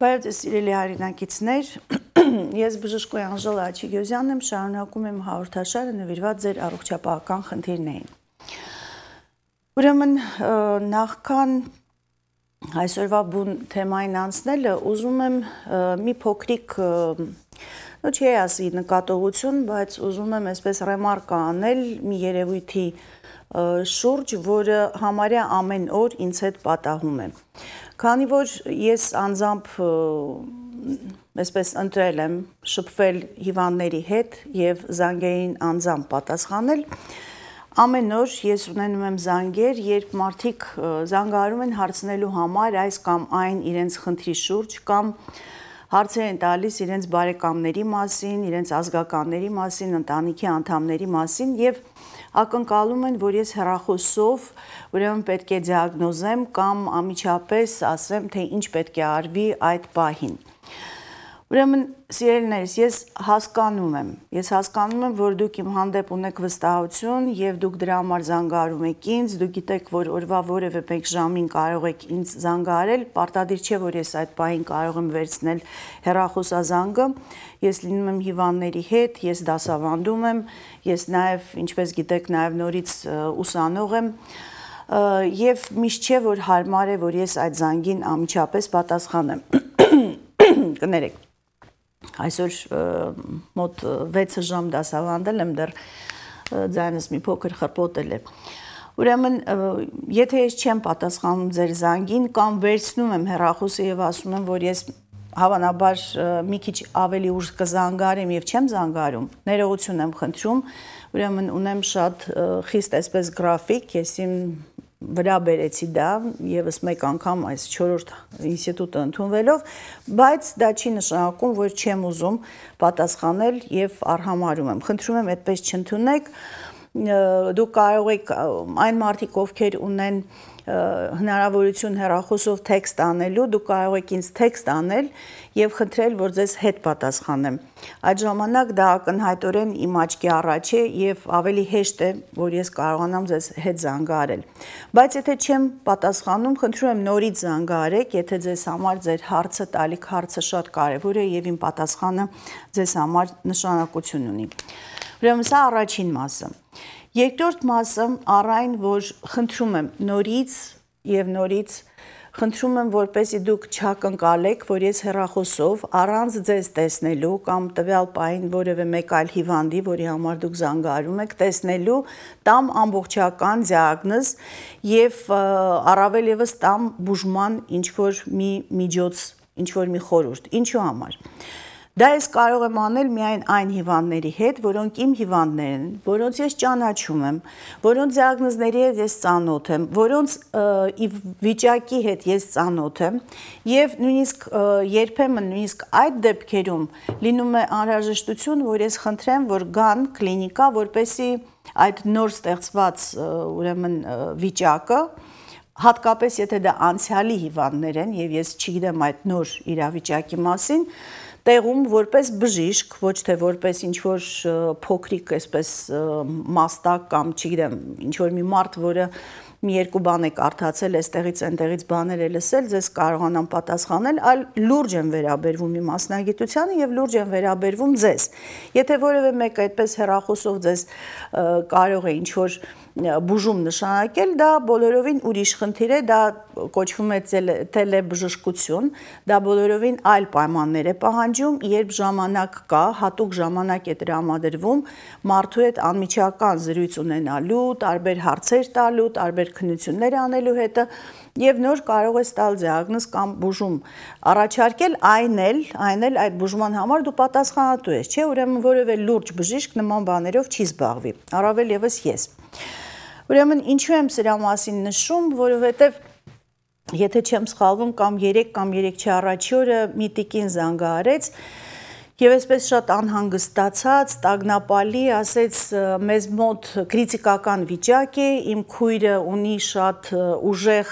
Բայց սիրելի հայրենակիցներ, ես բժշկուհի Անժելա Աչիգյոզյանն եմ, շարունակում եմ հաղորդաշարը նվիրված ձեր առողջապահական խնդիրներին։ Ուրեմն, նախքան այսօրվա բուն թեմային անցնելը, ուզում եմ մի փոքրիկ նո չի ասի նկատողություն, բայց ուզում եմ այսպես ռեմարկա անել մի երևույթի շուրջ, որը համարյա ամեն օր ինձ հետ պատահում է։ Քանի որ ես անձամբ այսպես ընտրել եմ շփվել հիվանդների հետ եւ զանգերին անձամբ պատասխանել, Ամեն օր ես ունենում եմ զանգեր, երբ մարդիկ զանգարում են հարցնելու համար այս կամ այն իրենց խնդրի շուրջ կամ հարցեր են տալիս իրենց բարեկամների մասին, իրենց ազգականների մասին, ընտանիքի անդամների մասին եւ ակնկալում են, որ ես հեռախոսով ուրեմն պետք է դիագնոզեմ կամ ամիջապես ասեմ, թե ինչ պետք է արվի այդ պահին։ Ա, Ուրեմն, սիրելիներս, ես հասկանում եմ, ես հասկանում եմ, որ դուք իմ հանդեպ ունեք վստահություն եւ դուք դրա համար զանգարում եք ինձ, դուք գիտեք, որ օրվա որևէ մեկ ժամին կարող եք ինձ զանգարել, պարտադիր չէ, որ ես այդ պահին կարող եմ վերցնել հեռախոսազանգը։ Ես լինում եմ հիվանդների հետ, ես դասավանդում եմ, ես նաեւ, ինչպես գիտեք, նաեւ նորից ուսանող եմ եւ միշտ չէ, որ հարմար է, որ ես այդ զանգին ամիջապես պատասխանեմ։ Կներեք Այսօր մոտ 6 ժամ դասավանդել եմ դեռ ձայնս մի փոքր խրպոտել է։ Ուրեմն, եթե ես չեմ պատասխանում ձեր զանգին կամ վերցնում եմ հեռախոսը եւ ասում եմ, որ ես հավանաբար մի քիչ ավելի ուշ կզանգարեմ եւ չեմ զանգարում, ներողություն եմ խնդրում, ուրեմն ունեմ շատ խիստ այսպես գրաֆիկ, ես իմ վրա բերեցի դա եւս մեկ անգամ այս 4-րդ ինստիտուտը ընդունվելով, բայց դա չի նշանակում, որ չեմ ուզում պատասխանել եւ արհամարում եմ։ Խնդրում եմ այդպես չընդունեք։ Դուք կարող եք այն մարդիկ, ովքեր ունեն հնարավորություն հեռախոսով տեքստ անելու, դու կարող եք ինձ տեքստ անել եւ խնդրել, որ ձեզ հետ պատասխանեմ։ Այդ ժամանակ դա ակնհայտորեն իմ աչքի առաջ է եւ ավելի հեշտ է, որ ես կարողանամ ձեզ հետ զանգարել։ Բայց եթե չեմ պատասխանում, խնդրում եմ նորից զանգարեք, եթե ձեզ համար ձեր հարցը, տալիք հարցը շատ կարեւոր է եւ իմ պատասխանը ձեզ համար նշանակություն ունի։ Ուրեմն սա առաջին մասը։ Երկրորդ մասը առայն, որ խնդրում եմ նորից եւ նորից խնդրում եմ, որպեսի դուք չակնկալեք, որ ես հերախոսով առանց ձեզ տեսնելու կամ տվյալ պայն որևէ մեկ այլ հիվանդի, որի համար դուք զանգարում եք, տեսնելու տամ ամբողջական դիագնոզ եւ առավել եւս տամ բուժման ինչ որ մի միջոց, ինչ որ մի խորուրդ։ Ինչու համար։ Ինչ Դա ես կարող եմ անել միայն այն հիվանդների հետ, որոնք իմ հիվանդներն են, որոնց ես ճանաչում եմ, որոնց դիագնոզների հետ ես ծանոթ եմ, որոնց վիճակի հետ ես ծանոթ եմ, եւ նույնիսկ երբեմն նույնիսկ այդ դեպքերում լինում է անհրաժեշտություն, որ ես խնդրեմ, որ գան կլինիկա, որպեսի այդ նոր ստեղծված ուրեմն վիճակը հատկապես եթե դա անցյալի հիվանդներ են եւ ես չգիտեմ այդ նոր իրավիճակի մասին, տեղում որպես բժիշկ, ոչ թե որպես ինչ որ փոքրիկ, այսպես մաստակ կամ չգիտեմ, ինչ որ մի մարդ, որը մի երկու բան եք արթացել, այստեղից այնտեղից բաներ է լսել, ձեզ կարողանան պատասխանել, այլ լուրջ են վերաբերվում իմ մասնագիտությանը եւ լուրջ են վերաբերվում ձեզ։ Եթե որևէ մեկը այդպես հերախոսով ձեզ կարող է ինչ որ բուժում նշանակել, դա բոլորովին ուրիշ խնդիր է, դա կոչվում է տելեբժշկություն, դա բոլորովին այլ պայմաններ է պահանջում, երբ ժամանակ կա, հատուկ ժամանակ է դրամադրվում մարդու հետ անմիջական զրույց ունենալու, տարբեր հարցեր տալու, տարբեր քննություններ անելու հետը եւ նոր կարող ես տալ դիագնոզ կամ բուժում առաջարկել այն էլ այն էլ այդ բուժման համար դու պատասխանատու ես չէ ուրեմն որևէ լուրջ բժիշկ նման բաներով չի զբաղվի առավել եւս ես, ես. Ուրեմն ինչու եմ սրա մասին նշում, որովհետև եթե չեմ սխալվում կամ 3 կամ 3 չի առաջի օրը միտիկին զանգահարեց Եվ այսպես շատ անհանգստացած, տագնապալի, ասեց մեզ մոտ քրիտիկական վիճակ է, իմ քույրը ունի շատ ուժեղ,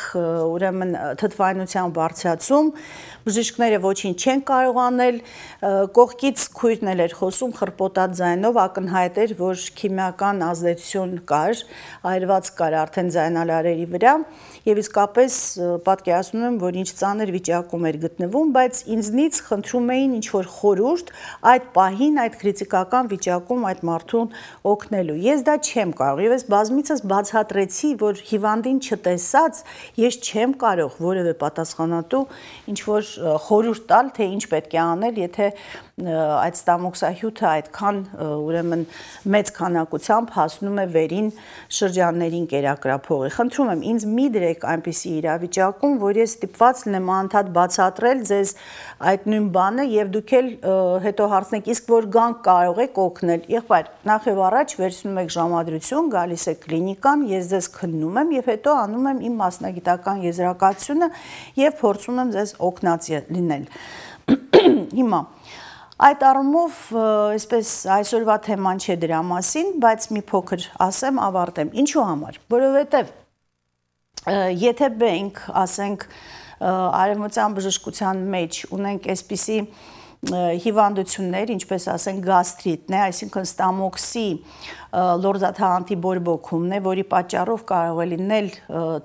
ուրեմն թթվայնության բարձրացում, բժիշկները ոչինչ չեն կարող անել, կողքից քույրն էլ էր խոսում խրպոտած ձայնով, ակնհայտ էր, որ քիմիական ազդեցություն կար, այրված կար արդեն ձայնալարերի վրա, եւ իսկապես պատկերացնում եմ, որ ինչ ծանր վիճակում էր գտնվում, բայց ինձնից խնդրում էին ինչ որ խորուրդ այդ պահին, այդ քրիտիկական վիճակում այդ մարդուն օգնելու։ Ես դա չեմ կարող եւ ես բազմիցս բացատրեցի, որ հիվանդին չտեսած ես չեմ կարող որևէ պատասխանատու ինչ որ խորհուրդ տալ, թե ինչ պետք է անել, եթե այդ ստամոքսահյութը այդքան ուրեմն մեծ քանակությամբ հասնում է վերին շրջաններին կերակրափողի։ Խնդրում եմ ինձ մի դրեք այնպիսի իրավիճակում, որ ես ստիպված լինեմ անդադ բացատրել ձեզ այդ նույն բանը եւ դուք էլ հետո հարցնեք, իսկ որ գանք կարող եք օգնել։ Եղբայր, նախ եւ առաջ վերցնում եք ժամադրություն, գալիս եք կլինիկան, ես ձեզ քննում եմ եւ հետո անում եմ իմ մասնագիտական եզրակացությունը եւ փորձում եմ ձեզ օգնած լինել։ Հիմա Այդ առումով, այսպես այսօրվա թեման չէ դրա մասին, բայց մի փոքր ասեմ, ավարտեմ։ Ինչու համար։ Որովհետև եթե մենք, ասենք, արևմտյան բժշկության մեջ ունենք այսպիսի հիվանդություններ, ինչպես ասենք գաստրիտն է, այսինքն ստամոքսի լորզաթաղանթի բորբոքումն է, որի պատճառով կարող է լինել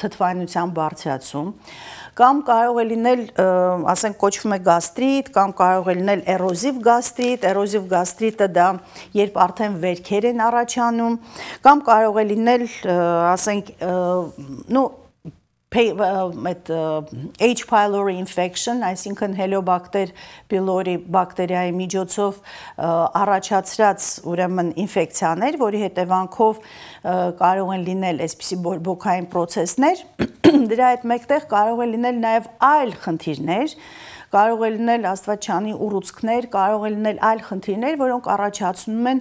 թթվայնության բարձրացում, կամ կարող է լինել, ասենք կոչվում է գաստրիտ, կամ կարող է լինել էրոզիվ գաստրիտ, էրոզիվ գաստրիտը դա երբ արդեն վերքեր են առաջանում, կամ կարող է լինել, ասենք, նո այդ H pylori infection, այսինքն Helobacter pylori բակտերիայի միջոցով առաջացած ուրեմն ինֆեկցիաներ, որի հետևանքով կարող են լինել այսպիսի բորբոքային process-ներ, դրա հետ մեկտեղ կարող է լինել նաև այլ խնդիրներ, կարող է լինել աստվածչյանի ուռուցքներ, կարող է լինել այլ խնդիրներ, որոնք առաջացնում են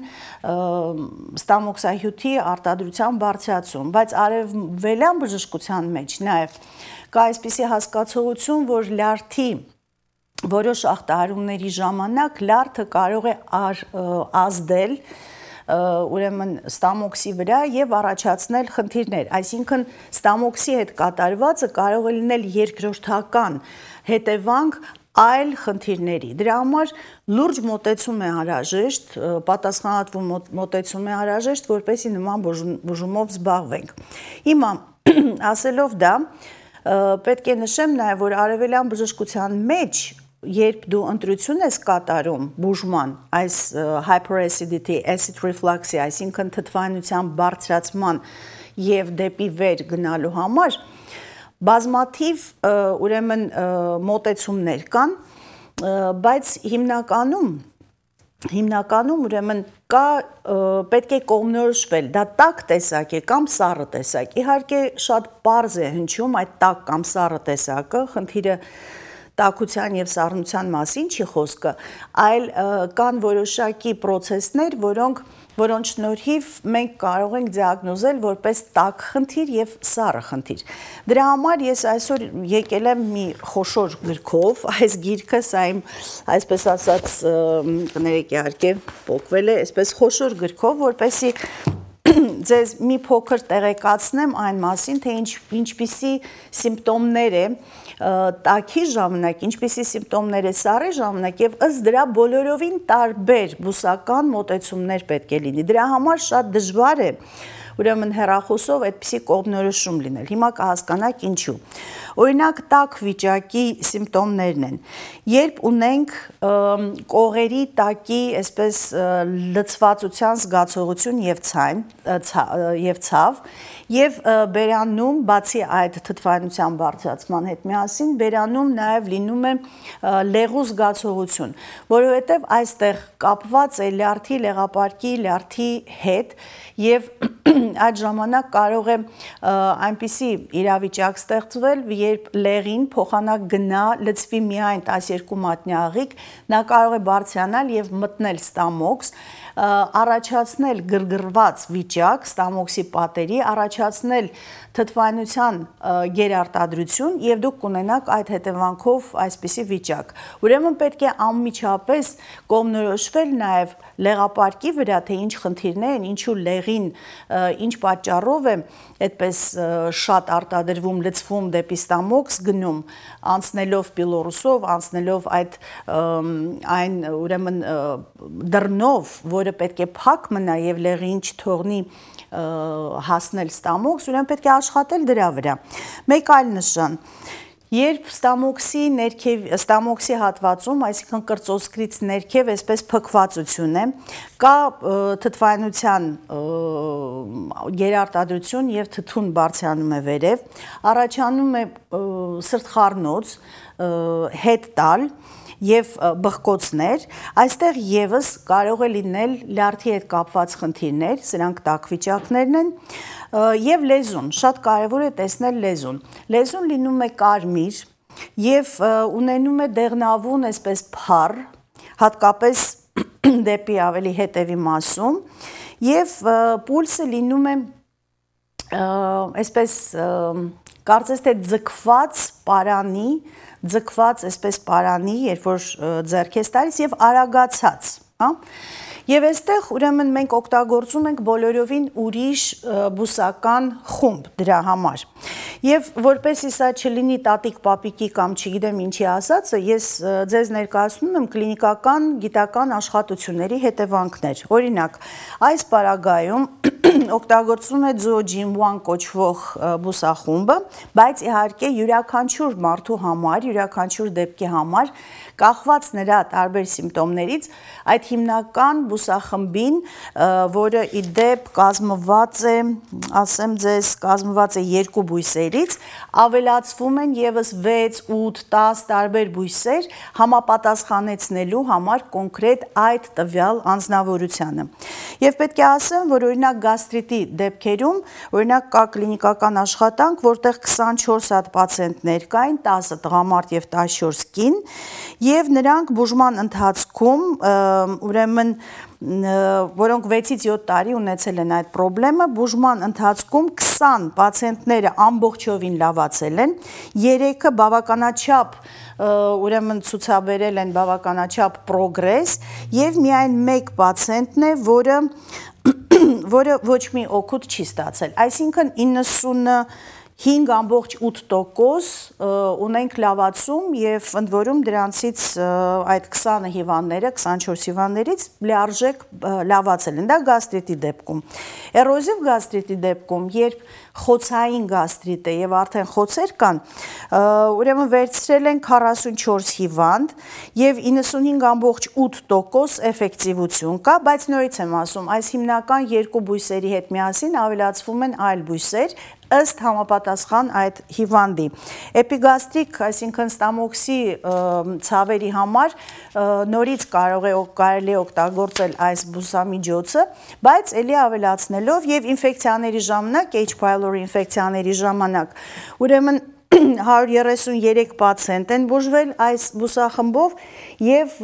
ստամոքսահյութի արտադրության բարձրացում, բայց արևելյան բժշկության մեջ նաև կա այսպիսի հասկացողություն, որ լյարդի որոշ ախտահարումների ժամանակ լարթը կարող է ար, ազդել ուրեմն ստամոքսի վրա եւ առաջացնել խնդիրներ։ Այսինքն ստամոքսի հետ կատարվածը կարող է լինել երկրորդական հետևանք այլ խնդիրների։ Դրա համար լուրջ մոտեցում է հարաժեշտ, պատասխանատու մոտեցում է հարաժեշտ, որպեսի նման բուժումով զբաղվենք։ Հիմա ասելով դա, պետք է նշեմ նաև, որ արևելյան բժշկության մեջ երբ դու ընտրություն ես կատարում բուժման այս hyperacidity acid reflux-ի, այսինքն թթվանության բարձրացման եւ դեպի վեր գնալու համար, բազմաթիվ ուրեմն մոտեցումներ կան, բայց հիմնականում հիմնականում ուրեմն կա պետք է կողմնորոշվել դա տակ տեսակ է կամ սառը տեսակ իհարկե շատ པարզ է հնչում այդ տակ կամ սառը տեսակը խնդիրը տակության եւ սառնության մասին չի խոսքը այլ կան որոշակի process-ներ որոնք որոնց շնորհիվ մենք կարող ենք դիագնոզել որպես տաք խնդիր եւ սառը խնդիր։ Դրա համար ես այսօր եկել եմ մի խոշոր գրքով, այս գիրքը սա իմ այսպես ասած կներեք իհարկե փոկվել է, այսպես խոշոր գրքով, որպեսի ձեզ մի փոքր տեղեկացնեմ այն մասին, թե ինչ ինչպիսի սիմպտոմներ է, ինչ, տաքի ժամանակ, ինչպիսի սիմպտոմներ է սարի ժամանակ եւ ըստ դրա բոլորովին տարբեր բուսական մոտեցումներ պետք է լինի։ Դրա համար շատ դժվար է ուրեմն հերախոսով այդպիսի կողմնորոշում լինել։ Հիմա կհասկանաք ինչու։ Օրինակ տաք վիճակի սիմպտոմներն են։ Երբ ունենք կողերի տակի, այսպես լծվածության զգացողություն եւ ցայն, եւ ցավ, եւ բերանում բացի այդ թթվանության բարձրացման հետ միասին բերանում նաեւ լինում է լեղու զգացողություն, որովհետեւ այստեղ կապված է լյարդի լեղապարկի լյարդի հետ եւ այդ ժամանակ կարող է այնպիսի իրավիճակ ստեղծվել, երբ լեղին փոխանակ գնա լցվի միայն 12 մատնյա աղիք, նա կարող է բարձրանալ եւ մտնել ստամոքս, առաջացնել գրգռված վիճակ ստամոքսի պատերի, առաջացնել թթվանության գերարտադրություն եւ դուք կունենաք այդ հետևանքով այսպիսի վիճակ։ Ուրեմն պետք է անմիջապես կողմնորոշվել նաեւ լեղապարկի վրա, թե ինչ խնդիրներ են, ինչու լեղին, ինչ պատճառով է այդպես շատ արտադրվում, լցվում դեպի ստամոքս գնում, անցնելով պիլորուսով, անցնելով այդ այն ուրեմն դռնով, որը պետք է փակ մնա եւ լեղին չթողնի հասնել ստամոքս, ուրեմն պետք է աշխատել դրա վրա։ Մեկ այլ նշան, Երբ ստամոքսի ներքև ստամոքսի հատվածում, այսինքն կրծոսկրից ներքև, այսպես փքվածություն է, կա թթվայնության երարտադրություն եւ թթուն բարձրանում է վերև, առաջանում է սրտխառնոց, հետ տալ, եւ բղկոցներ, այստեղ եւս կարող է լինել լյարդի հետ կապված խնդիրներ, սրանք տակվիճակներն են եւ լեզուն, շատ կարեւոր է տեսնել լեզուն։ Լեզուն լինում է կարմիր եւ ունենում է դեղնավուն, այսպես փառ, հատկապես դեպի ավելի հետևի մասում եւ պուլսը լինում է այսպես կարծես թե ձգված պարանի ձգված այսպես պարանի, երբ որ ձեռքես տալիս եւ արագացած, հա Եվ այստեղ ուրեմն մենք օգտագործում ենք բոլորովին ուրիշ բուսական խումբ դրա համար։ Եվ որպեսի սա չլինի տատիկ պապիկի կամ չգիտեմ ինչի ասածը, ես ձեզ ներկայացնում եմ կլինիկական գիտական աշխատությունների հետևանքներ։ Օրինակ, այս պարագայում օգտագործվում է Zojin 1 կոչվող բուսախումբը, բայց իհարկե յուրաքանչյուր մարդու համար, յուրաքանչյուր դեպքի համար կախված նրա տարբեր սիմպտոմներից այդ հիմնական բուսախմբին, որը ի դեպ կազմված է, ասեմ ձեզ, կազմված է երկու բույսերից, ավելացվում են եւս 6, 8, 10 տարբեր բույսեր համապատասխանեցնելու համար կոնկրետ այդ տվյալ անznավորությանը։ Եվ պետք է ասեմ, որ օրինակ գաստրիտի դեպքերում, օրինակ կա կլինիկական աշխատանք, որտեղ 24 հատ պացիենտներ կային, 10 տղամարդ եւ 14 կին, եւ նրանք բուժման ընթացքում ուրեմն որոնք 6-ից 7 տարի ունեցել են այդ խնդրեմը, բուժման ընթացքում 20 պացիենտները ամբողջովին լավացել են, 3-ը բավականաչափ ուրեմն ցուցաբերել են բավականաչափ պրոգրես եւ միայն 1 պացիենտն է, որը որը ոչ մի օգուտ չի ստացել։ Այսինքն 90 5.8% ունենք լավացում եւ ընդ որում դրանցից այդ 20 հիվանդները 24 հիվանդներից լարժեք լավացել են դա գաստրիտի դեպքում էրոզիվ գաստրիտի դեպքում երբ խոցային գաստրիտ է եւ արդեն խոցեր կան, ուրեմն վերցրել են 44 հիվանդ եւ 95.8% էֆեկտիվություն կա, բայց նորից եմ ասում, այս հիմնական երկու բույսերի հետ միասին ավելացվում են այլ բույսեր, ըստ համապատասխան այդ հիվանդի։ Էպիգաստրիկ, այսինքն ստամոքսի ցավերի համար նորից կարող է կարելի օգտագործել այս բուսամիջոցը, բայց ելի ավելացնելով եւ ինֆեկցիաների ժամանակ H. pylori կալոր ինֆեկցիաների ժամանակ։ Ուրեմն 133 պացենտ են բուժվել այս բուսախմբով եւ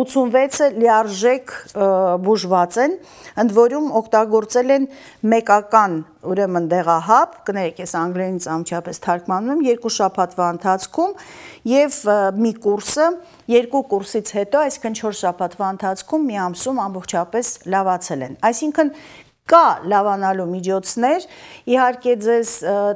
86-ը լիարժեք բուժված են, ընդ որում օգտագործել են մեկական, ուրեմն դեղահապ, կներեք ես անգլերենից ամչապես թարգմանում եմ, երկու շաբաթվա ընթացքում եւ մի կուրսը, երկու կուրսից հետո, այսինքն 4 շաբաթվա ընթացքում մի ամսում ամբողջապես լավացել են։ Այսինքն կա լավանալու միջոցներ, իհարկե ձեզ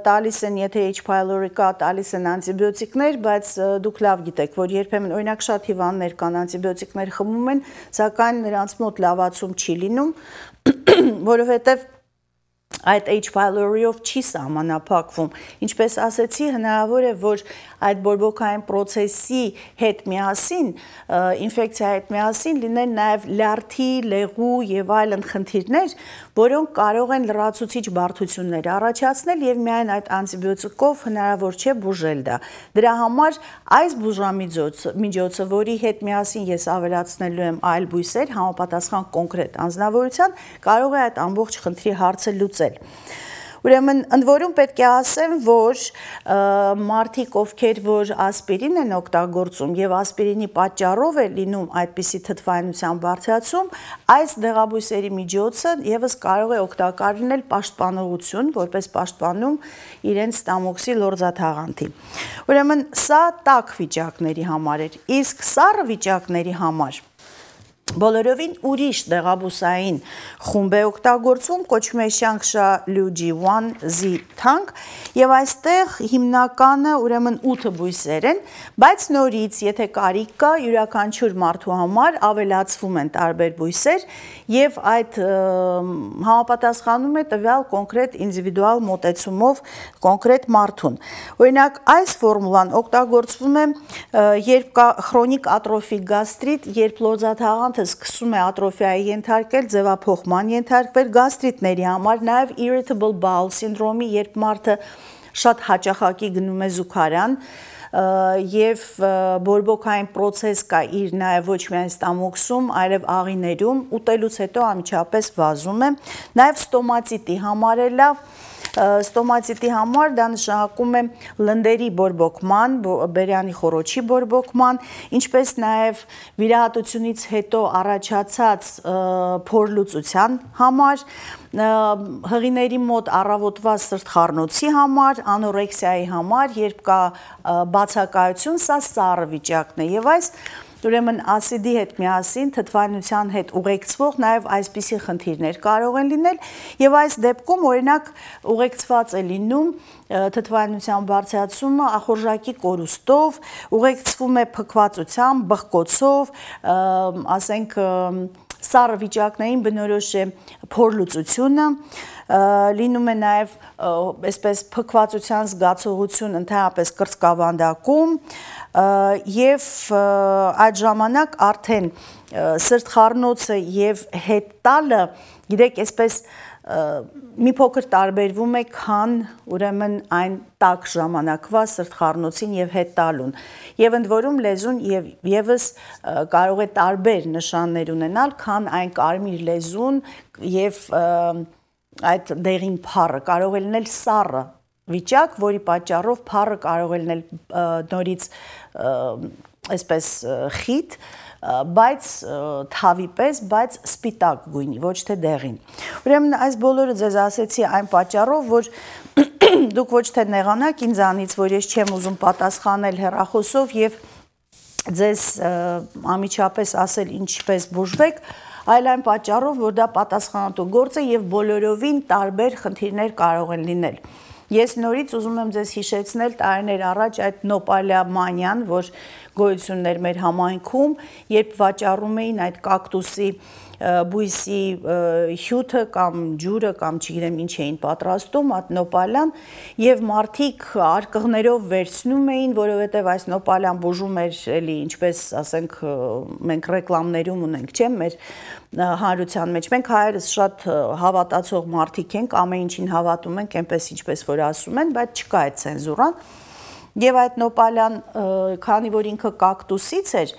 տալիս են, եթե H. pylori կա, տալիս են անտիբիոտիկներ, բայց դուք լավ գիտեք, որ երբեմն օրինակ շատ հիվանդներ կան անտիբիոտիկներ խմում են, սակայն նրանց մոտ լավացում չի լինում, որովհետև այդ H. pylori-ով չի սահմանափակվում։ Ինչպես ասացի, հնարավոր է, որ այդ բորբոքային process-ի հետ միասին, ինֆեկցիա հետ միասին լինեն նաև լյարդի, լեղու եւ այլն խնդիրներ, որոնք կարող են լրացուցիչ բարդություններ առաջացնել եւ միայն այդ անտիբիոտիկով հնարավոր չէ բուժել դա։ Դրա համար այս բուժամիջոցը, միջոցը, որի հետ միասին ես ավելացնելու եմ այլ բույսեր համապատասխան կոնկրետ անձնավորության, կարող է այդ ամբողջ խնդրի հարցը լուծել։ Ուրեմն ընդ որում պետք է ասեմ, որ մարդիկ, ովքեր որ ասպիրին են օգտագործում եւ ասպիրինի պատճառով է լինում այդպիսի թթվայնության բարձրացում, այս դեղաբույսերի միջոցը եւս կարող է օգտակար լինել պաշտպանողություն, որպես պաշտպանում իրենց ստամոքսի լորձաթաղանթի։ Ուրեմն սա տաք վիճակների համար էր, իսկ սառը վիճակների համար Բոլորովին ուրիշ դեղաբուսային խումբ է օգտագործվում, կոչվում է Շանգշա Լյուջի 1Z թանկ եւ այստեղ հիմնականը ուրեմն 8 բույսեր են, բայց նորից, եթե կարիք կա, յուրաքանչյուր մարդու համար ավելացվում են տարբեր բույսեր եւ այդ համապատասխանում է տվյալ կոնկրետ ինдивиդուալ մոտեցումով կոնկրետ մարդուն։ Օրինակ, այս ֆորմուլան օգտագործվում է երբ կա խրոնիկ ատրոֆիկ գաստրիտ, երբ լոզաթաղանթ հատը սկսում է ատրոֆիայի ենթարկել, ձևափոխման ենթարկվել, գաստրիտների համար, նաև irritable bowel syndrome-ի, երբ մարդը շատ հաճախակի գնում է զուգարան, եւ բորբոքային process կա իր նաեւ ոչ միայն ստամոքսում, այլև աղիներում, ուտելուց հետո անմիջապես վազում է։ Նաեւ ստոմացիտի համար է լավ ստոմատիտի համար դա նշանակում է լնդերի բորբոքման, բերյանի խորոչի բորբոքման, ինչպես նաև վիրահատությունից հետո առաջացած փորլուծության համար, հղիների մոտ առավոտված սրտխառնոցի համար, անորեքսիայի համար, երբ կա բացակայություն, սա սառը վիճակն է եւ այս Ուրեմն ACD-ի հետ միասին թթվանության հետ ուղեկցվող նաև այսպիսի խնդիրներ կարող են լինել եւ այս դեպքում օրինակ ուղեկցված է լինում թթվանության բարձրացումը ախորժակի կորուստով, ուղեկցվում է փքվածությամբ, բխկոցով, ասենք սառը վիճակներին բնորոշ է փորլուծությունը, լինում է նաև այսպես փքվածության զգացողություն ընդհանրապես կրծքավանդակում, եւ այդ ժամանակ արդեն սրտխառնոցը եւ հետ տալը գիտեք այսպես մի փոքր տարբերվում է քան ուրեմն այն տակ ժամանակվա սրտխառնոցին եւ հետ տալուն եւ ընդ որում լեզուն եւ եւս կարող է տարբեր նշաններ ունենալ քան այն կարմիր լեզուն եւ այդ դեղին փառը կարող է լինել սառը վիճակ, որի պատճառով փառը կարող է լինել նորից այսպես խիտ, բայց թավի պես, բայց սպիտակ գույնի, ոչ թե դեղին։ Ուրեմն այս բոլորը ձեզ ասեցի այն պատճառով, որ դուք ոչ թե նեղանաք ինձանից, որ ես չեմ ուզում պատասխանել հերախոսով եւ ձեզ ամիջապես ասել ինչպես բուժվեք, այլ այն պատճառով, որ դա պատասխանատու գործ է եւ բոլորովին տարբեր խնդիրներ կարող են լինել։ Ես նորից ուզում եմ ձեզ հիշեցնել տարիներ առաջ այդ Նոպալիա մանյան, որ գոյություններ մեր համայնքում, երբ վաճառում էին այդ կակտուսի բույսի հյութը կամ ջուրը կամ չգիտեմ ինչ էին պատրաստում այդ նոպալան եւ մարդիկ արկղներով վերցնում էին, որովհետեւ այս նոպալան բուժում էր էլի ինչպես ասենք մենք ռեկլամներում ունենք, չէ՞, մեր հանրության մեջ մենք հայերս շատ հավատացող մարդիկ ենք, ամեն ինչին հավատում ենք, այնպես ինչպես որ ասում են, բայց չկա այդ ցենզուրան։ Եվ այդ նոպալյան, քանի որ ինքը կակտուսից էր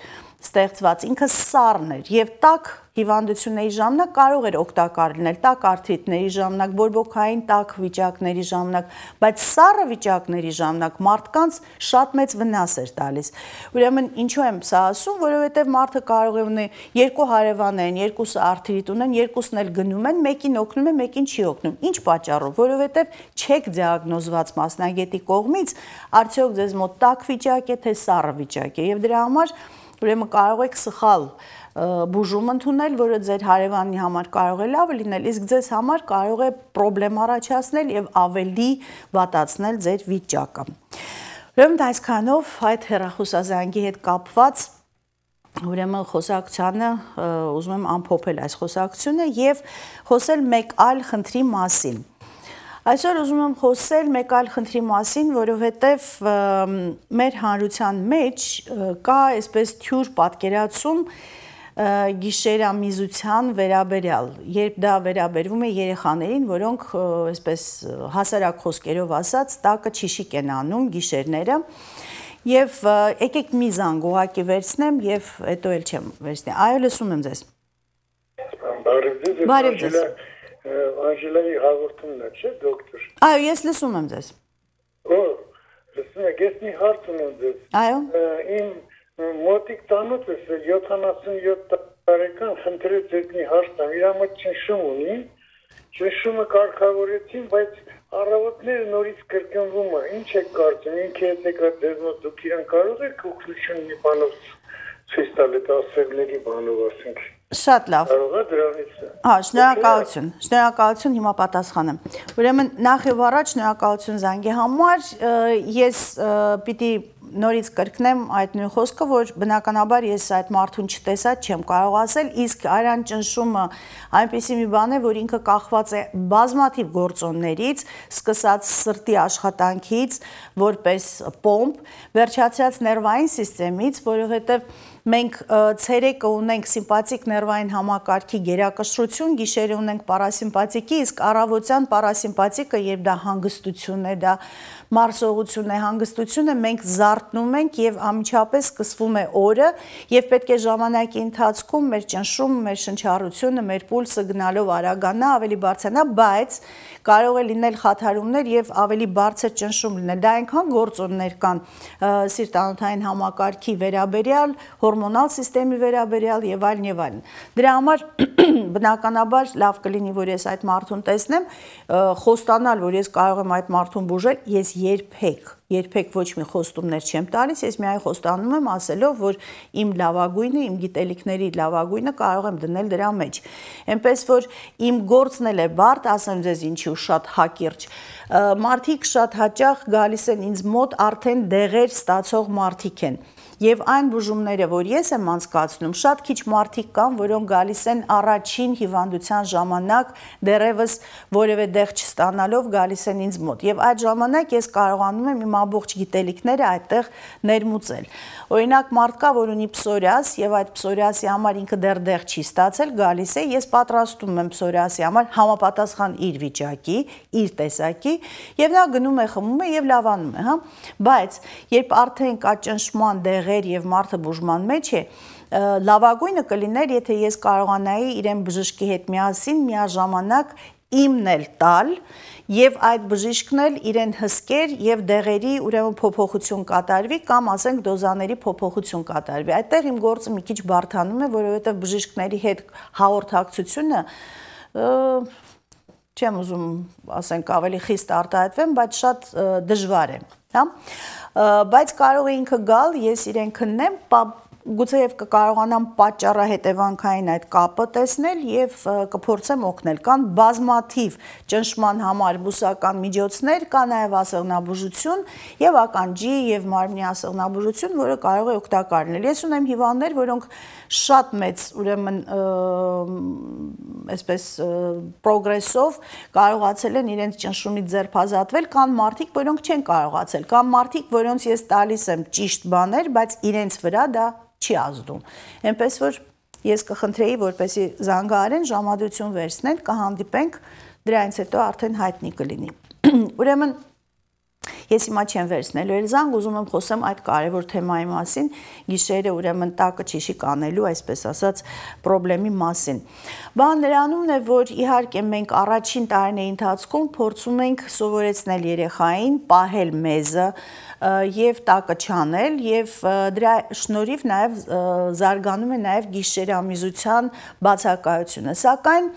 ստեղծված, ինքը սառն էր եւ տաք հիվանդությունների ժամանակ կարող էր օգտակար լինել տաք արթրիտների ժամանակ, բորբոքային տաք վիճակների ժամանակ, բայց սառը վիճակների ժամանակ մարդկանց շատ մեծ վնաս էր տալիս։ Ուրեմն ինչու եմ սա ասում, որովհետև մարդը կարող է ունի երկու հարևան են, երկուսը արթրիտ ունեն, երկուսն էլ գնում են, մեկին օգնում է, մեկին չի օգնում։ Ինչ պատճառով, որովհետև չեք դիագնոզված մասնագետի կողմից, արդյոք ձեզ մոտ տաք վիճակ է, թե սառը վիճակ է։ Եվ դրա համար ուրեմն կարող եք սխալ բուժում ընդունել, որը ձեր հարևանի համար կարող է լավը լինել, իսկ ձեզ համար կարող է խնդրեմ առաջացնել եւ ավելի վատացնել ձեր վիճակը։ Ուրեմն դա այսքանով այդ հերախոսազանգի հետ կապված Ուրեմն խոսակցանը ուզում եմ ամփոփել այս խոսակցությունը եւ խոսել մեկ այլ խնդրի մասին։ Այսօր ուզում եմ խոսել մեկ այլ խնդրի մասին, որովհետև մեր հանրության մեջ կա այսպես թյուր պատկերացում, որ գիշերամիզության վերաբերյալ, երբ դա վերաբերվում է երեխաներին, որոնք, այսպես հասարակ խոսքերով ասած, տակը չիշիկ են անում գիշերները, եւ եկեք մի զանգ ուղակի վերցնեմ եւ հետո էլ չեմ վերցնի։ Այո, լսում եմ ձեզ։ Բարև ձեզ։ Անջելայի հաղորդումն է, չէ՞, դոկտոր։ Այո, ես լսում եմ ձեզ։ Օ, լսում եք, ես մի հարց ունեմ ձեզ։ Այո։ Իմ մոտիկ տանուտս 77 տարեկան խնդրեց ձետնի հաշտամ, իրա մոտ ճնշում ունի, ճնշումը կարգավորեցին, բայց առավոտները նորից կրկնվում է, ինչ է կարծում, ինք է եկա ձեզ մոտ դուք իրան կարող եք օգնություն մի բանով ցույց տալ այդ ասեղների բանով ասենք։ Շատ լավ։ Կարող է դրանից։ Հա, շնորհակալություն։ Շնորհակալություն, հիմա պատասխանեմ։ Ուրեմն նախ եւ առաջ շնորհակալություն զանգի համար։ Ես պիտի նորից կրկնեմ այդ նույն խոսքը, որ բնականաբար ես այդ մարդուն չտեսա, չեմ կարող ասել, իսկ արյան ճնշումը այնպեսի մի բան է, որ ինքը կախված է բազմաթիվ գործոններից, սկսած սրտի աշխատանքից, որպես պոմպ, վերջացած նervային համակարգից, որովհետև մենք ցերեկը ունենք սիմպաթիկ նervային համակարգի գերակշռություն, գիշերը ունենք պարասիմպաթիկի, իսկ առավոտյան պարասիմպաթիկը, երբ դա հանգստություն է, դա մարսողությունն է, հանգստությունը, մենք զարթնում ենք եւ ամիջապես սկսվում է օրը եւ պետք է ժամանակի ընթացքում մեր ճնշումը, մեր շնչառությունը, մեր պուլսը գնալով արագանա, ավելի բարձրանա, բայց կարող է լինել խաթարումներ եւ ավելի բարձր ճնշում լինել։ Դա այնքան գործոններ կան սիրտանոթային համակարգի վերաբերյալ, հորմոնալ համակարգի վերաբերյալ եւ այլն եւ այլն։ Դրա համար բնականաբար լավ կլինի, որ ես այդ մարդուն տեսնեմ, խոստանալ, որ ես կարող եմ այդ մարդուն բուժել, ես երբեք, երբեք ոչ մի խոստումներ չեմ տալիս, ես միայն խոստանում եմ ասելով, որ իմ լավագույնը, իմ գիտելիքների լավագույնը կարող եմ դնել դրա մեջ։ Էնպես որ իմ գործն էլ է բարդ, ասեմ ձեզ ինչու շատ հակիրճ։ Մարդիկ շատ հաճախ գալիս են ինձ մոտ արդեն դեղեր ստացող մարդիկ են։ Ա, եւ այն բուժումները, որ ես եմ անցկացնում, շատ քիչ մարդիկ կան, որոնք գալիս են առաջին հիվանդության ժամանակ դեռևս որևէ դեղ չստանալով գալիս են ինձ մոտ եւ այդ ժամանակ ես կարողանում եմ իմ ամբողջ գիտելիքները այդտեղ ներմուծել։ Օրինակ մարդ կա, որ ունի պսորիազ եւ այդ պսորիազի համար ինքը դեռ դեղ չի ստացել, գալիս է, ես պատրաստում եմ պսորիազի համար համապատասխան իր վիճակի, իր տեսակի եւ նա գնում է խմում է եւ լավանում է, հա։ Բայց երբ արդեն կա ճնշման դեղ գեղեր եւ մարդը բուժման մեջ է, լավագույնը կլիներ, եթե ես կարողանայի իրեն բժշկի հետ միասին միաժամանակ իմն էլ տալ եւ այդ բժիշկն էլ իրեն հսկեր եւ դեղերի ուրեմն փոփոխություն կատարվի կամ ասենք դոզաների փոփոխություն կատարվի այդտեղ իմ գործը մի քիչ բարթանում է որովհետեւ բժիշկների հետ հաղորդակցությունը չեմ ուզում ասենք ավելի խիստ արտահայտվեմ բայց շատ դժվար է հա բայց կարող է ինքը գալ, ես իրեն քննեմ, գուցե եւ կկարողանամ պատճառահետևանքային այդ կապը տեսնել եւ կփորձեմ օգնել։ Կան բազմաթիվ ճնշման համար բուսական միջոցներ, կա նաեւ ասեղնաբուժություն եւ ականջի եւ մարմնի ասեղնաբուժություն, որը կարող է օգտակար լինել։ Ես ունեմ հիվանդներ, որոնք շատ մեծ ուրեմն այսպես պրոգրեսով կարողացել են իրենց ճնշումից ձերբ ազատվել, կան մարդիկ, որոնք չեն կարողացել, կան մարդիկ, որոնց ես տալիս եմ ճիշտ բաներ, բայց իրենց վրա դա չի ազդում։ Էնպես որ ես կխնդրեի, որպեսի զանգահարեն ժամադրություն վերցնեն, կհանդիպենք, դրանից հետո արդեն հայտնի կլինի։ Ուրեմն Ես հիմա չեմ վերցնելու այլ զանգ, ուզում եմ խոսեմ այդ կարևոր թեմայի մասին, գիշերը ուրեմն տակը ճիշիկ անելու, այսպես ասած, խնդրեմի մասին։ Բան նրանումն է, որ իհարկե մենք առաջին տարիների ընթացքում փորձում ենք սովորեցնել երեխային պահել մեզը, եւ տակը չանել եւ դրա շնորհիվ նաեւ զարգանում է նաեւ գիշերամիզության բացակայությունը սակայն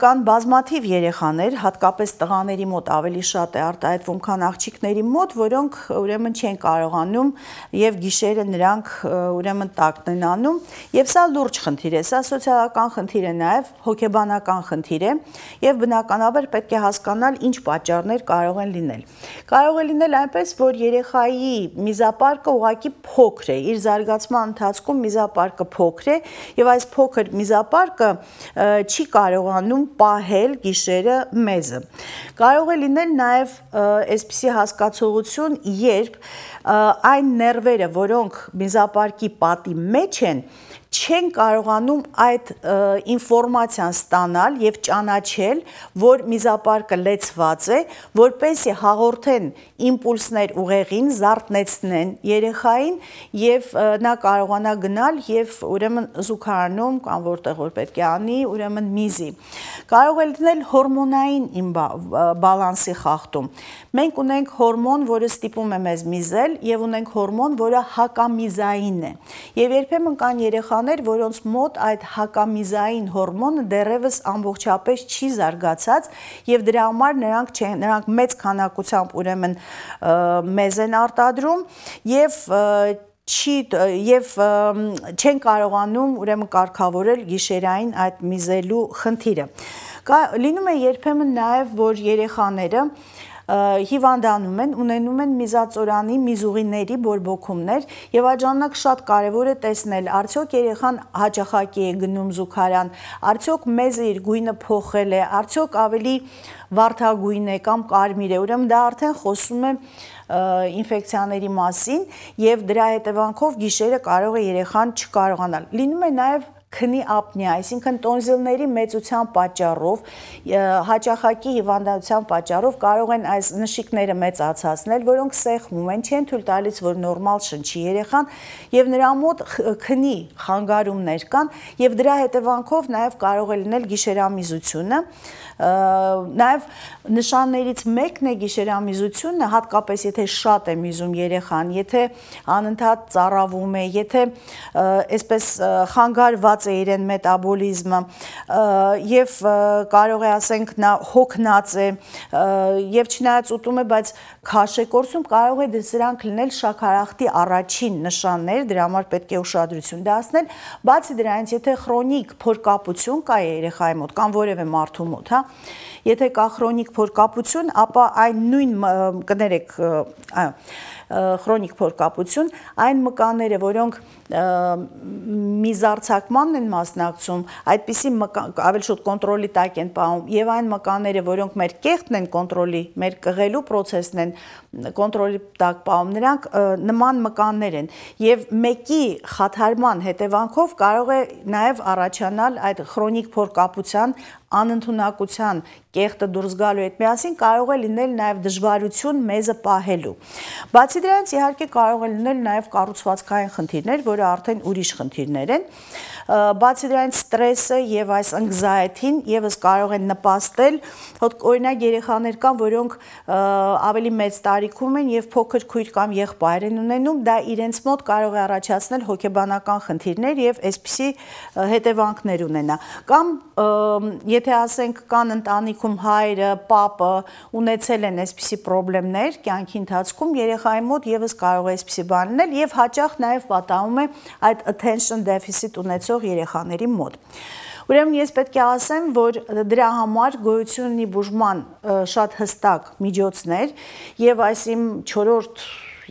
կան բազմաթիվ երեխաներ, հատկապես տղաների մոտ ավելի շատ է արտահայտվում, քան աղջիկների մոտ, որոնք ուրեմն չեն կարողանում եւ գիշերը նրանք ուրեմն տակն են անում, եւ սա լուրջ խնդիր է, սա սոցիալական խնդիր է նաեւ, հոգեբանական խնդիր է եւ բնականաբար պետք է հասկանալ ինչ պատճառներ կարող են լինել։ Կարող է լինել այնպես, որ երեխայի միզապարկը ուղակի փոքր է, իր զարգացման ընթացքում միզապարկը փոքր է եւ այս փոքր միզապարկը չի կարող անվանում պահել գիշերը մեզը։ Կարող է լինել նաև այսպիսի հասկացողություն, երբ այն ներվերը, որոնք միզապարկի պատի մեջ են, չեն կարողանում այդ ինֆորմացիան ստանալ եւ ճանաչել, որ միզապարկը լեցված է, որպեսի հաղորդեն իմպուլսներ ուղեղին զարթնեցնեն երեխային եւ նա կարողանա գնալ եւ ուրեմն զուգարանում կամ որտեղ որ պետք է անի, ուրեմն միզի։ Կարող է լինել հորմոնային իմբա, բալանսի խախտում։ Մենք ունենք հորմոն, որը ստիպում է մեզ միզել եւ ունենք հորմոն, որը հակամիզային է։ Եվ երբեմն կան երեխաներ, որոնց մոտ այդ հակամիզային հորմոնը դեռևս ամբողջապես չի զարգացած եւ դրա համար նրանք չեն, նրանք մեծ քանակությամբ ուրեմն մեզ են արտադրում եւ չի եւ չեն կարողանում ուրեմն կարգավորել գիշերային այդ միզելու խնդիրը։ Կա լինում է երբեմն նաեւ որ երեխաները և, հիվանդանում են, ունենում են միզածորանի միզուղիների բորբոքումներ եւ այդ ժամանակ շատ կարեւոր է տեսնել արդյոք երեխան հաճախակի է գնում զուգարան, արդյոք մեզը իր գույնը փոխել է, արդյոք ավելի վարդագույն է կամ կարմիր է, ուրեմն դա արդեն խոսում է ինֆեկցիաների մասին եւ դրա հետևանքով գիշերը կարող է երեխան չկարողանալ։ Լինում է նաեւ քնի ապնիա, այսինքն տոնզիլների մեծության պատճառով, հաճախակի հիվանդանության պատճառով կարող են այս նշիկները մեծացածնել, որոնք սեղմում են, չեն թույլ տալիս, որ նորմալ շնչի երեխան եւ նրա մոտ քնի խանգարումներ կան եւ դրա հետևանքով նաեւ կարող է լինել գիշերամիզությունը, նաեւ նշաններից մեկն է գիշերամիզությունը, հատկապես եթե շատ է միզում երեխան, եթե անընդհատ ծառավում է, եթե այսպես խանգարված մտցված է իրեն մետաբոլիզմը եւ կարող է ասենք նա հոգնած է եւ չնայած ուտում է, բայց քաշեկորսում կարող է դրանք դե լինել շաքարախտի առաջին նշաններ, դրա համար պետք է ուշադրություն դասնել, բացի դրանից եթե խրոնիկ փորկապություն կա երեխայի մոտ կամ որևէ մարդու մոտ, հա, Եթե կա քրոնիկ փորկապություն, ապա այն նույն կներեք, այո, քրոնիկ փորկապություն, այն մկանները, որոնք միզարցակմանն են մասնակցում, այդպիսի ավել շուտ կոնտրոլի տակ են պահում եւ այն մկանները, որոնք մեր կեղտն են կոնտրոլի, մեր կղելու process-ն են կոնտրոլի տակ պահում, նրանք նման մկաններ են եւ մեկի խաթարման հետևանքով կարող է նաեւ առաջանալ այդ քրոնիկ փորկապության անընդունակության կեղտը դուրս գալու հետ միասին կարող է լինել նաև դժվարություն մեզը պահելու։ Բացի դրանից իհարկե կարող է լինել նաև կառուցվածքային խնդիրներ, որը արդեն ուրիշ խնդիրներ են։ Բացի դրանից ստրեսը եւ այս anxiety-ն եւս կարող են նպաստել, օրինակ երեխաներ կան, որոնք ավելի մեծ տարիքում են եւ փոքր քույր կամ եղբայր են ունենում, դա իրենց մոտ կարող է առաջացնել հոգեբանական խնդիրներ եւ այսպիսի հետևանքներ ունենա։ Կամ եթե ասենք կան ընտանիքում հայրը, պապը ունեցել են այսպիսի խնդիրներ կյանքի ընթացքում, երեխայի մոտ եւս կարող է այսպիսի բան լինել եւ հաճախ նաեւ պատահում է այդ attention deficit ունեցող ստեղծող երեխաների մոտ։ Ուրեմն ես պետք է ասեմ, որ դրա համար գոյություն ունի բուժման շատ հստակ միջոցներ եւ այս իմ 4-րդ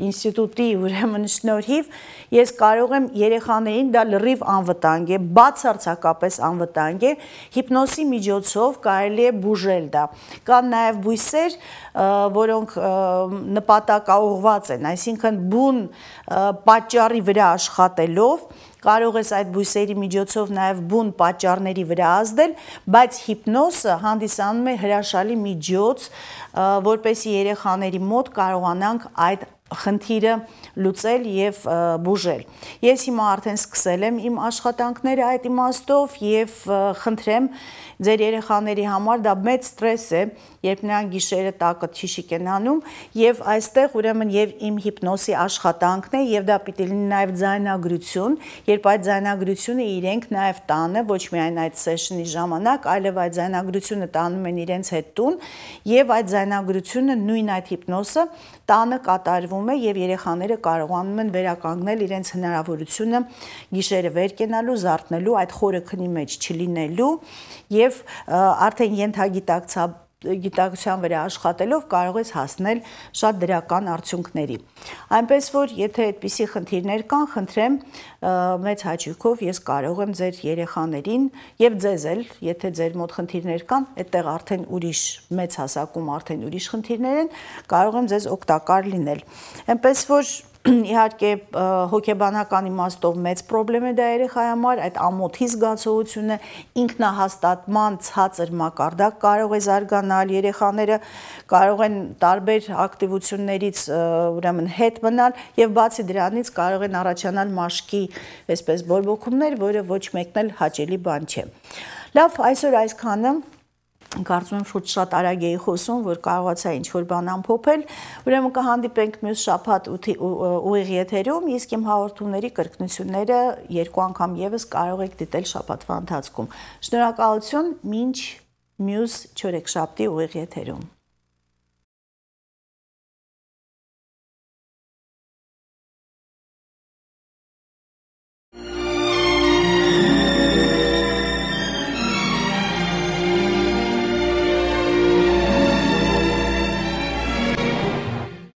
ինստիտուտի ուրեմն շնորհիվ ես կարող եմ երեխաներին դա լրիվ անվտանգ է, բացարձակապես անվտանգ է, հիպնոսի միջոցով կարելի է բուժել դա։ Կան նաև բույսեր, որոնք նպատակաուղված են, այսինքն բուն պատճառի վրա աշխատելով կարող ես այդ բույսերի միջոցով նաև բուն պատճառների վրա ազդել, բայց հիպնոսը հանդիսանում է հրաշալի միջոց, որպեսի երեխաների մոտ կարողանանք այդ խնդիրը լուծել եւ բուժել։ Ես հիմա արդեն սկսել եմ իմ աշխատանքները այդ իմաստով եւ խնդրեմ ձեր երեխաների համար դա մեծ ստրես է, երբ նրանք գիշերը տակը ճիշիկ են անում եւ այստեղ ուրեմն եւ իմ հիպնոսի աշխատանքն է եւ դա պիտի լինի նաեւ ձայնագրություն, երբ այդ ձայնագրությունը իրենք նաեւ տանը ոչ միայն այդ սեշնի ժամանակ, այլև այդ ձայնագրությունը տանում են իրենց հետ տուն եւ այդ ձայնագրությունը նույն այդ հիպնոսը տանը կատարվում կատարվում է եւ երեխաները կարողանում են վերականգնել իրենց հնարավորությունը գիշերը վեր կենալու, զարթնելու, այդ խորը քնի մեջ չլինելու եւ արդեն ենթագիտակցաբար գիտակցության վրա աշխատելով կարող ես հասնել շատ դրական արդյունքների։ Այնպես որ եթե այդպիսի խնդիրներ կան, խնդրեմ մեծ հաճույքով ես կարող եմ ձեր երեխաներին եւ ձեզ էլ, եթե ձեր մոտ խնդիրներ կան, այդտեղ արդեն ուրիշ մեծ հասակում արդեն ուրիշ խնդիրներ են, կարող եմ ձեզ օգտակար լինել։ Այնպես որ իհարկե հոգեբանական իմաստով մեծ խնդրեմ է դա երեխայի համար, այդ ամոթի զգացողությունը, ինքնահաստատման ցածր մակարդակ կարող է զարգանալ, երեխաները կարող են տարբեր ակտիվություններից ուրեմն հետ մնալ եւ բացի դրանից կարող են առաջանալ մաշկի, այսպես բորբոքումներ, որը ոչ մեկն էլ հաճելի բան չէ։ Լավ, այսօր այսքանը կարծում եմ շուտ շատ արագ էի խոսում, որ կարողացա ինչ-որ բան ամփոփել։ Ուրեմն կհանդիպենք մյուս շաբաթ ուղիղ եթերում, իսկ իմ հաղորդումների կրկնությունները երկու անգամ եւս կարող եք դիտել շաբաթվա ընթացքում։ Շնորհակալություն, մինչ մյուս 4 շաբթի ուղիղ եթերում։